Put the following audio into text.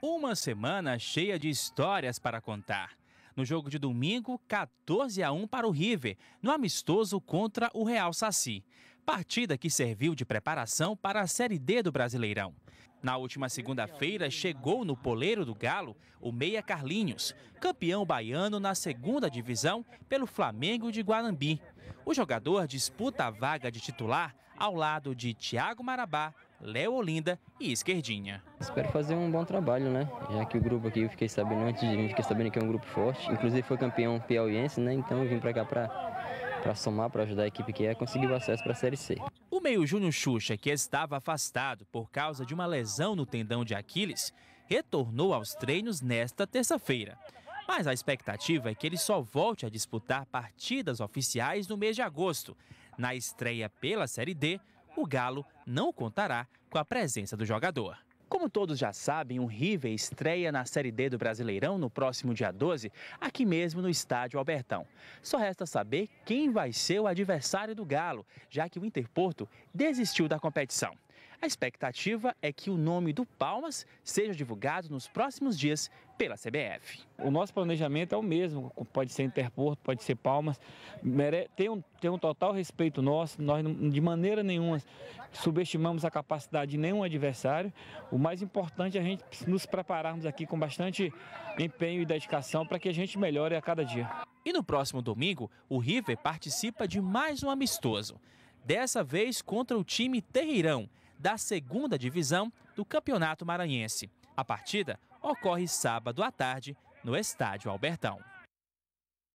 Uma semana cheia de histórias para contar. No jogo de domingo, 14 a 1 para o River, no amistoso contra o Real Saci. Partida que serviu de preparação para a Série D do Brasileirão. Na última segunda-feira, chegou no poleiro do Galo o Meia Carlinhos, campeão baiano na segunda divisão pelo Flamengo de Guarambi. O jogador disputa a vaga de titular ao lado de Thiago Marabá Léo Olinda e Esquerdinha. Espero fazer um bom trabalho, né? Já que o grupo aqui eu fiquei sabendo antes de vir, fiquei sabendo que é um grupo forte. Inclusive foi campeão piauiense, né? Então eu vim para cá para somar, para ajudar a equipe que é, conseguir o acesso para a Série C. O meio Júnior Xuxa, que estava afastado por causa de uma lesão no tendão de Aquiles, retornou aos treinos nesta terça-feira. Mas a expectativa é que ele só volte a disputar partidas oficiais no mês de agosto, na estreia pela Série D o Galo não contará com a presença do jogador. Como todos já sabem, o River estreia na Série D do Brasileirão no próximo dia 12, aqui mesmo no estádio Albertão. Só resta saber quem vai ser o adversário do Galo, já que o Interporto desistiu da competição. A expectativa é que o nome do Palmas seja divulgado nos próximos dias pela CBF. O nosso planejamento é o mesmo, pode ser Interporto, pode ser Palmas, tem um, tem um total respeito nosso, nós de maneira nenhuma subestimamos a capacidade de nenhum adversário, o mais importante é a gente nos prepararmos aqui com bastante empenho e dedicação para que a gente melhore a cada dia. E no próximo domingo, o River participa de mais um amistoso, dessa vez contra o time Terreirão, da segunda divisão do Campeonato Maranhense. A partida ocorre sábado à tarde no Estádio Albertão.